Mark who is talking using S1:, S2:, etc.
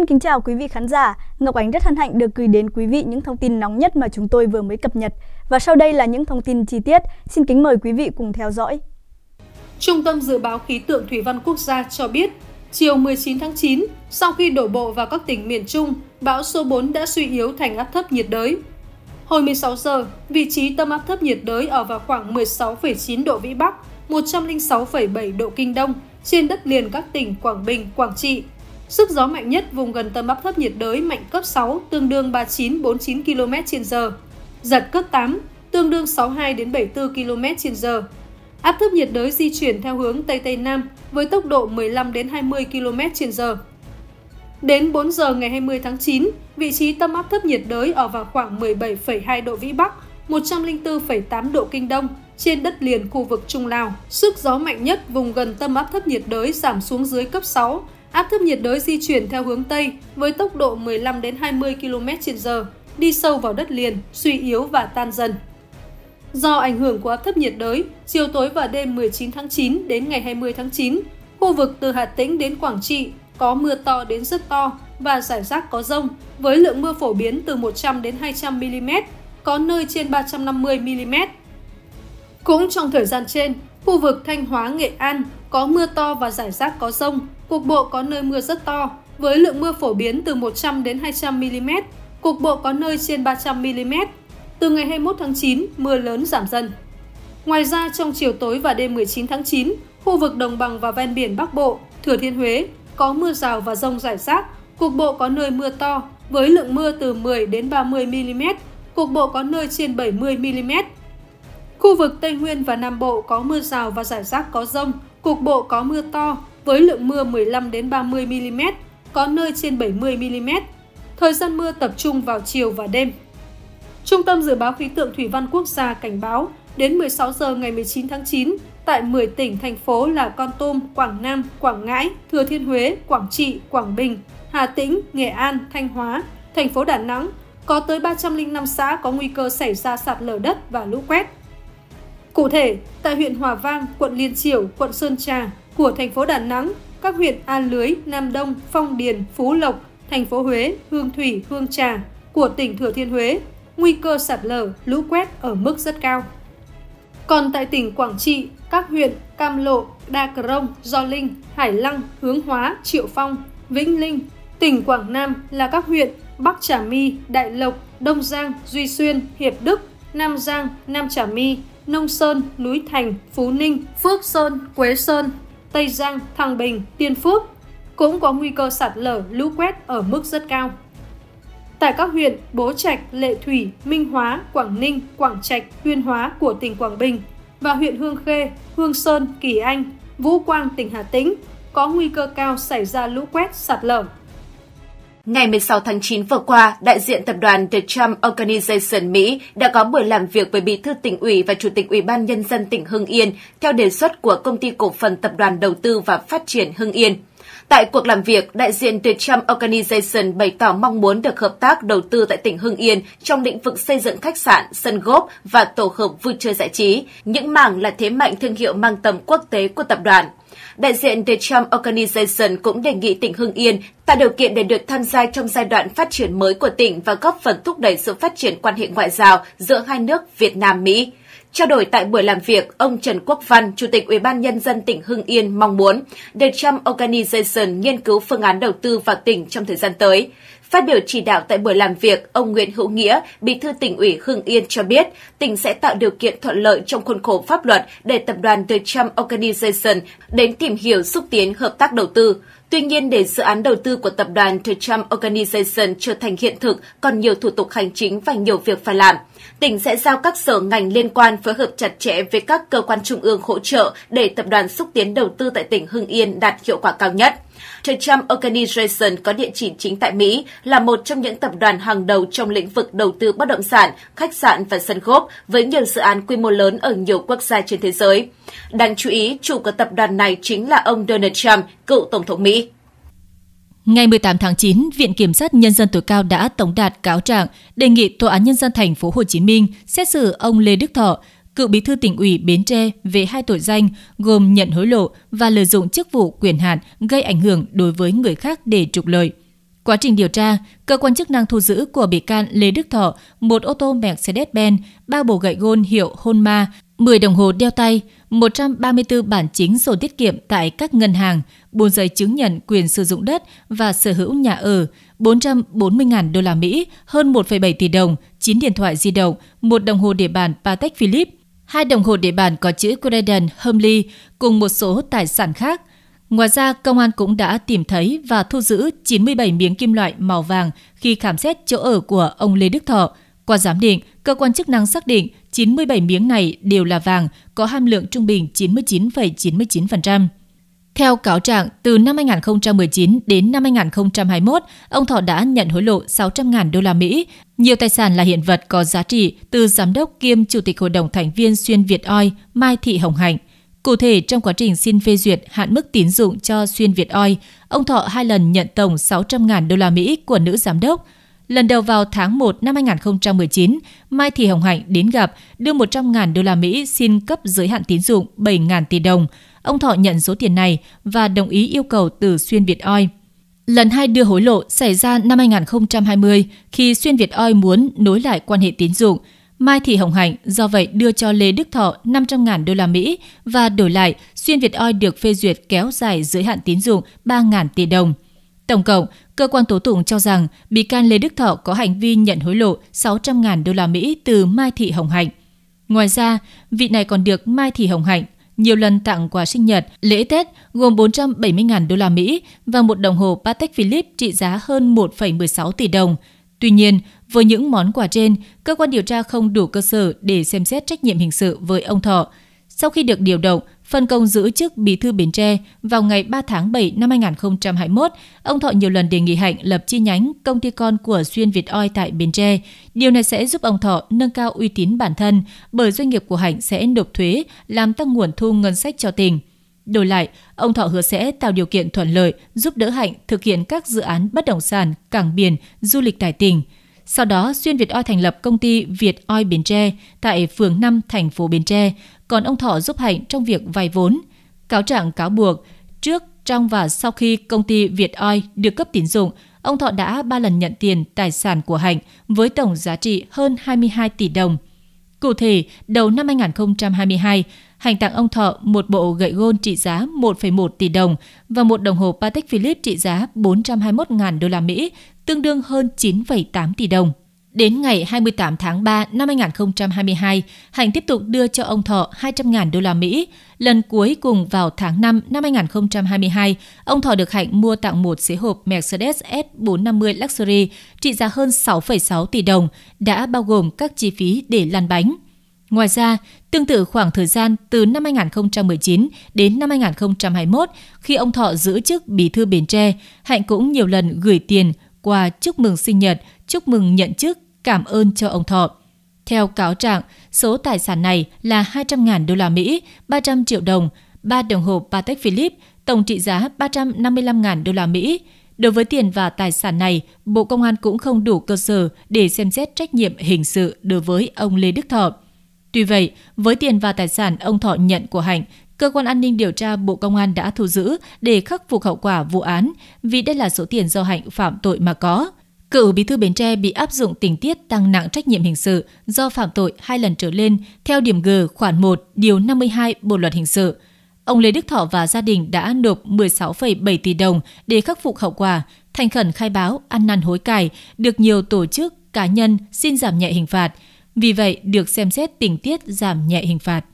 S1: Xin kính chào quý vị khán giả. Ngọc Ánh rất hân hạnh được gửi đến quý vị những thông tin nóng nhất mà chúng tôi vừa mới cập nhật. Và sau đây là những thông tin chi tiết. Xin kính mời quý vị cùng theo dõi. Trung tâm Dự báo Khí tượng Thủy văn Quốc gia cho biết, chiều 19 tháng 9, sau khi đổ bộ vào các tỉnh miền Trung, bão số 4 đã suy yếu thành áp thấp nhiệt đới. Hồi 16 giờ, vị trí tâm áp thấp nhiệt đới ở vào khoảng 16,9 độ Vĩ Bắc, 106,7 độ Kinh Đông, trên đất liền các tỉnh Quảng Bình, Quảng Trị, Sức gió mạnh nhất vùng gần tâm áp thấp nhiệt đới mạnh cấp 6, tương đương 39-49 km h giật cấp 8, tương đương 62 đến 74 km h Áp thấp nhiệt đới di chuyển theo hướng Tây Tây Nam với tốc độ 15 đến 20 km h Đến 4 giờ ngày 20 tháng 9, vị trí tâm áp thấp nhiệt đới ở vào khoảng 17,2 độ Vĩ Bắc, 104,8 độ Kinh Đông, trên đất liền khu vực Trung Lào. Sức gió mạnh nhất vùng gần tâm áp thấp nhiệt đới giảm xuống dưới cấp 6, Áp thấp nhiệt đới di chuyển theo hướng Tây với tốc độ 15 đến 20 km/h, đi sâu vào đất liền, suy yếu và tan dần. Do ảnh hưởng của áp thấp nhiệt đới, chiều tối và đêm 19 tháng 9 đến ngày 20 tháng 9, khu vực từ Hà Tĩnh đến Quảng Trị có mưa to đến rất to và rải rác có rông, với lượng mưa phổ biến từ 100 đến 200 mm, có nơi trên 350 mm. Cũng trong thời gian trên, khu vực Thanh Hóa, Nghệ An có mưa to và rải rác có rông, cục bộ có nơi mưa rất to, với lượng mưa phổ biến từ 100 đến 200 mm, cục bộ có nơi trên 300 mm. Từ ngày 21 tháng 9, mưa lớn giảm dần. Ngoài ra, trong chiều tối và đêm 19 tháng 9, khu vực đồng bằng và ven biển Bắc Bộ, Thừa Thiên Huế có mưa rào và rông rải rác, cục bộ có nơi mưa to với lượng mưa từ 10 đến 30 mm, cục bộ có nơi trên 70 mm. Khu vực Tây Nguyên và Nam Bộ có mưa rào và rải rác có rông, cục bộ có mưa to với lượng mưa 15 đến 30 mm, có nơi trên 70 mm. Thời gian mưa tập trung vào chiều và đêm. Trung tâm Dự báo Khí tượng Thủy văn Quốc gia cảnh báo đến 16 giờ ngày 19 tháng 9, tại 10 tỉnh, thành phố là Con Tum, Quảng Nam, Quảng Ngãi, Thừa Thiên Huế, Quảng Trị, Quảng Bình, Hà Tĩnh, Nghệ An, Thanh Hóa, thành phố Đà Nẵng, có tới 305 xã có nguy cơ xảy ra sạt lở đất và lũ quét. Cụ thể, tại huyện Hòa Vang, quận Liên Chiểu, quận Sơn Trà, của thành phố Đà Nẵng, các huyện An Lưới, Nam Đông, Phong Điền, Phú Lộc, thành phố Huế, Hương Thủy, Hương Trà của tỉnh Thừa Thiên Huế, nguy cơ sạt lở, lũ quét ở mức rất cao. Còn tại tỉnh Quảng Trị, các huyện Cam Lộ, Đa Cờ Rông, Gio Linh, Hải Lăng, Hướng Hóa, Triệu Phong, Vĩnh Linh, tỉnh Quảng Nam là các huyện Bắc Trà My, Đại Lộc, Đông Giang, Duy Xuyên, Hiệp Đức, Nam Giang, Nam Trà My, Nông Sơn, Núi Thành, Phú Ninh, Phước Sơn, Quế Sơn, Tây Giang, Thăng Bình, Tiên Phước cũng có nguy cơ sạt lở lũ quét ở mức rất cao. Tại các huyện Bố Trạch, Lệ Thủy, Minh Hóa, Quảng Ninh, Quảng Trạch, Tuyên Hóa của tỉnh Quảng Bình và huyện Hương Khê, Hương Sơn, Kỳ Anh, Vũ Quang, tỉnh Hà Tĩnh có nguy cơ cao xảy ra lũ quét sạt lở.
S2: Ngày 16 tháng 9 vừa qua, đại diện tập đoàn The Trump Organization Mỹ đã có buổi làm việc với Bí thư tỉnh ủy và Chủ tịch Ủy ban Nhân dân tỉnh Hưng Yên theo đề xuất của Công ty Cổ phần Tập đoàn Đầu tư và Phát triển Hưng Yên. Tại cuộc làm việc, đại diện The Trump Organization bày tỏ mong muốn được hợp tác đầu tư tại tỉnh Hưng Yên trong lĩnh vực xây dựng khách sạn, sân góp và tổ hợp vui chơi giải trí, những mảng là thế mạnh thương hiệu mang tầm quốc tế của tập đoàn. Đại diện The Trump Organization cũng đề nghị tỉnh Hưng Yên tạo điều kiện để được tham gia trong giai đoạn phát triển mới của tỉnh và góp phần thúc đẩy sự phát triển quan hệ ngoại giao giữa hai nước Việt Nam-Mỹ. Trao đổi tại buổi làm việc, ông Trần Quốc Văn, Chủ tịch Ủy ban nhân dân tỉnh Hưng Yên mong muốn The Trump Organization nghiên cứu phương án đầu tư vào tỉnh trong thời gian tới. Phát biểu chỉ đạo tại buổi làm việc, ông Nguyễn Hữu Nghĩa, Bí thư tỉnh ủy Hưng Yên cho biết, tỉnh sẽ tạo điều kiện thuận lợi trong khuôn khổ pháp luật để tập đoàn The Trump Organization đến tìm hiểu xúc tiến hợp tác đầu tư. Tuy nhiên, để dự án đầu tư của tập đoàn The Trump Organization trở thành hiện thực, còn nhiều thủ tục hành chính và nhiều việc phải làm. Tỉnh sẽ giao các sở ngành liên quan phối hợp chặt chẽ với các cơ quan trung ương hỗ trợ để tập đoàn xúc tiến đầu tư tại tỉnh Hưng Yên đạt hiệu quả cao nhất. Thời Trump Organization có địa chỉ chính tại Mỹ, là một trong những tập đoàn hàng đầu trong lĩnh vực đầu tư bất động sản, khách sạn và sân gốp với nhiều dự án quy mô lớn ở nhiều quốc gia trên thế giới. Đáng chú ý, chủ của tập đoàn này chính là ông Donald Trump, cựu Tổng thống Mỹ. Ngày 18
S3: tháng 9, Viện Kiểm sát Nhân dân tối cao đã tống đạt cáo trạng đề nghị Tòa án Nhân dân thành phố Hồ Chí Minh xét xử ông Lê Đức Thọ, cựu bí thư tỉnh ủy Bến Tre về hai tội danh gồm nhận hối lộ và lợi dụng chức vụ quyền hạn gây ảnh hưởng đối với người khác để trục lợi. Quá trình điều tra, cơ quan chức năng thu giữ của bị can Lê Đức Thọ một ô tô Mercedes-Benz, ba bộ gậy gôn hiệu Honma, 10 đồng hồ đeo tay, 134 bản chính sổ tiết kiệm tại các ngân hàng, 4 giấy chứng nhận quyền sử dụng đất và sở hữu nhà ở, 440.000 đô la Mỹ, hơn 1,7 tỷ đồng, 9 điện thoại di động, một đồng hồ để bàn Patek Philippe, hai đồng hồ địa bàn có chữ Croydon, Humley cùng một số tài sản khác. Ngoài ra, công an cũng đã tìm thấy và thu giữ 97 miếng kim loại màu vàng khi khám xét chỗ ở của ông Lê Đức Thọ. Qua giám định, cơ quan chức năng xác định 97 miếng này đều là vàng, có hàm lượng trung bình 99,99%. ,99%. Theo cáo trạng, từ năm 2019 đến năm 2021, ông Thọ đã nhận hối lộ 600.000 đô la Mỹ, nhiều tài sản là hiện vật có giá trị từ giám đốc kiêm chủ tịch hội đồng thành viên xuyên Việt Oi Mai Thị Hồng Hạnh. Cụ thể, trong quá trình xin phê duyệt hạn mức tín dụng cho xuyên Việt Oi, ông Thọ hai lần nhận tổng 600.000 đô la Mỹ của nữ giám đốc. Lần đầu vào tháng 1 năm 2019, Mai Thị Hồng Hạnh đến gặp đưa 100.000 đô la Mỹ xin cấp giới hạn tín dụng 7.000 tỷ đồng – Ông Thọ nhận số tiền này và đồng ý yêu cầu từ Xuyên Việt Oi. Lần hai đưa hối lộ xảy ra năm 2020 khi Xuyên Việt Oi muốn nối lại quan hệ tín dụng. Mai Thị Hồng Hạnh do vậy đưa cho Lê Đức Thọ 500.000 đô la Mỹ và đổi lại Xuyên Việt Oi được phê duyệt kéo dài giới hạn tín dụng 3.000 tỷ đồng. Tổng cộng, cơ quan tố tụng cho rằng bị can Lê Đức Thọ có hành vi nhận hối lộ 600.000 đô la Mỹ từ Mai Thị Hồng Hạnh. Ngoài ra, vị này còn được Mai Thị Hồng Hạnh nhiều lần tặng quà sinh nhật, lễ Tết gồm 470.000 đô la Mỹ và một đồng hồ Patek Philippe trị giá hơn 1,16 tỷ đồng. Tuy nhiên, với những món quà trên, cơ quan điều tra không đủ cơ sở để xem xét trách nhiệm hình sự với ông Thọ. Sau khi được điều động, phân công giữ chức bí thư Bến Tre vào ngày 3 tháng 7 năm 2021, ông Thọ nhiều lần đề nghị Hạnh lập chi nhánh công ty con của Xuyên Việt Oi tại Bến Tre. Điều này sẽ giúp ông Thọ nâng cao uy tín bản thân bởi doanh nghiệp của Hạnh sẽ nộp thuế làm tăng nguồn thu ngân sách cho tỉnh. Đổi lại, ông Thọ hứa sẽ tạo điều kiện thuận lợi giúp đỡ Hạnh thực hiện các dự án bất động sản, cảng biển, du lịch tại tỉnh – sau đó, Xuyên Việt Oi thành lập công ty Việt Oi Bến Tre tại phường 5, thành phố Bến Tre, còn ông Thọ giúp Hạnh trong việc vay vốn. Cáo trạng cáo buộc, trước, trong và sau khi công ty Việt Oi được cấp tín dụng, ông Thọ đã ba lần nhận tiền tài sản của Hạnh với tổng giá trị hơn 22 tỷ đồng – Cụ thể, đầu năm 2022, Hành tặng ông Thọ một bộ gậy gôn trị giá 1,1 tỷ đồng và một đồng hồ Patek Philippe trị giá 421.000 đô la Mỹ, tương đương hơn 9,8 tỷ đồng. Đến ngày 28 tháng 3 năm 2022, hạnh tiếp tục đưa cho ông Thọ 200.000 đô la Mỹ. Lần cuối cùng vào tháng 5 năm 2022, ông Thọ được Hạnh mua tặng một xế hộp Mercedes S450 Luxury trị giá hơn 6,6 tỷ đồng, đã bao gồm các chi phí để lăn bánh. Ngoài ra, tương tự khoảng thời gian từ năm 2019 đến năm 2021, khi ông Thọ giữ chức Bí thư Bến Tre, Hạnh cũng nhiều lần gửi tiền quà chúc mừng sinh nhật chúc mừng nhận chức, cảm ơn cho ông Thọ. Theo cáo trạng, số tài sản này là 200.000 đô la Mỹ, 300 triệu đồng, 3 đồng hồ Patek Philippe, tổng trị giá 355.000 đô la Mỹ. Đối với tiền và tài sản này, Bộ Công an cũng không đủ cơ sở để xem xét trách nhiệm hình sự đối với ông Lê Đức Thọ. Tuy vậy, với tiền và tài sản ông Thọ nhận của Hạnh, cơ quan an ninh điều tra Bộ Công an đã thu giữ để khắc phục hậu quả vụ án vì đây là số tiền do Hạnh phạm tội mà có. Cựu bí thư Bến Tre bị áp dụng tình tiết tăng nặng trách nhiệm hình sự do phạm tội hai lần trở lên theo điểm G khoản 1 điều 52 Bộ luật hình sự. Ông Lê Đức Thọ và gia đình đã nộp 16,7 tỷ đồng để khắc phục hậu quả, thành khẩn khai báo ăn năn hối cải, được nhiều tổ chức, cá nhân xin giảm nhẹ hình phạt. Vì vậy, được xem xét tình tiết giảm nhẹ hình phạt.